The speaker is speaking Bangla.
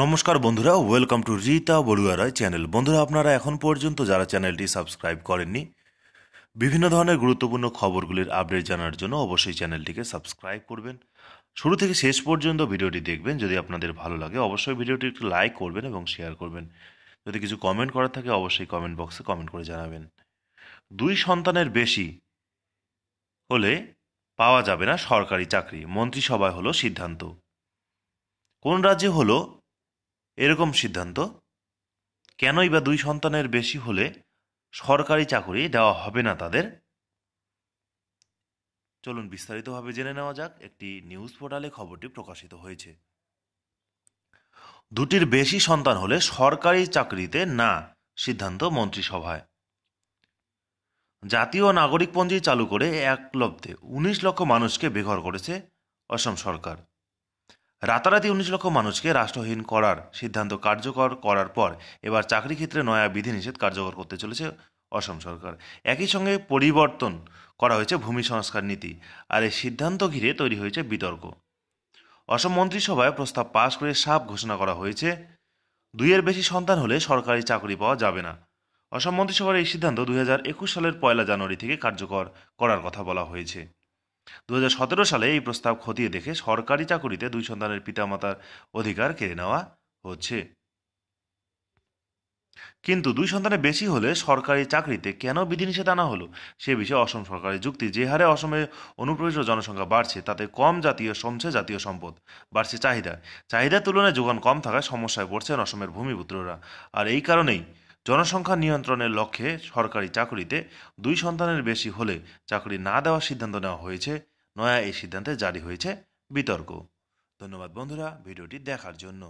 নমস্কার বন্ধুরা welcome to Rita Barua Roy channel বন্ধুরা আপনারা এখন পর্যন্ত যারা চ্যানেলটি সাবস্ক্রাইব করেননি বিভিন্ন ধরনের গুরুত্বপূর্ণ খবরগুলির আপডেট জানার জন্য অবশ্যই চ্যানেলটিকে সাবস্ক্রাইব করবেন শুরু থেকে শেষ পর্যন্ত ভিডিওটি দেখবেন যদি আপনাদের ভালো লাগে অবশ্যই ভিডিওটি একটু লাইক করবেন এবং শেয়ার করবেন যদি কিছু কমেন্ট করার থাকে অবশ্যই কমেন্ট বক্সে কমেন্ট করে জানাবেন দুই সন্তানের বেশি হলে পাওয়া যাবে না সরকারি চাকরি মন্ত্রিসভায় হলো সিদ্ধান্ত কোন রাজ্যে হলো এরকম সিদ্ধান্ত কেনই বা দুই সন্তানের বেশি হলে সরকারি চাকরি দেওয়া হবে না তাদের চলুন বিস্তারিতভাবে জেনে নেওয়া যাক একটি নিউজ পোর্টালে খবরটি প্রকাশিত হয়েছে দুটির বেশি সন্তান হলে সরকারি চাকরিতে না সিদ্ধান্ত মন্ত্রিসভায় জাতীয় নাগরিকপঞ্জি চালু করে এক লব্ধে উনিশ লক্ষ মানুষকে বেঘর করেছে অসম সরকার রাতারাতি উনিশ লক্ষ মানুষকে রাষ্ট্রহীন করার সিদ্ধান্ত কার্যকর করার পর এবার চাকরি ক্ষেত্রে নয়া বিধিনিষেধ কার্যকর করতে চলেছে অসম সরকার একই সঙ্গে পরিবর্তন করা হয়েছে ভূমি সংস্কার নীতি আর এই সিদ্ধান্ত ঘিরে তৈরি হয়েছে বিতর্ক অসম মন্ত্রিসভায় প্রস্তাব পাশ করে সাপ ঘোষণা করা হয়েছে দুইয়ের বেশি সন্তান হলে সরকারি চাকরি পাওয়া যাবে না অসম মন্ত্রিসভার এই সিদ্ধান্ত দুই সালের পয়লা জানুয়ারি থেকে কার্যকর করার কথা বলা হয়েছে দু সালে এই প্রস্তাব খতিয়ে দেখে সরকারি চাকুরিতে দুই সন্তানের পিতামাতার অধিকার কেড়ে নেওয়া হচ্ছে কিন্তু দুই সন্তানের বেশি হলে সরকারি চাকরিতে কেন বিধিনিষেধ আনা হলো সে বিষয়ে অসম সরকারের যুক্তি যে হারে অসমে অনুপ্রবেশ জনসংখ্যা বাড়ছে তাতে কম জাতীয় সমছে জাতীয় সম্পদ বাড়ছে চাহিদা চাহিদার তুলনায় যোগান কম থাকায় সমস্যায় পড়ছেন অসমের ভূমিপুত্ররা আর এই কারণেই জনসংখ্যা নিয়ন্ত্রণের লক্ষ্যে সরকারি চাকরিতে দুই সন্তানের বেশি হলে চাকরি না দেওয়ার সিদ্ধান্ত নেওয়া হয়েছে নয়া এই সিদ্ধান্তে জারি হয়েছে বিতর্ক ধন্যবাদ বন্ধুরা ভিডিওটি দেখার জন্য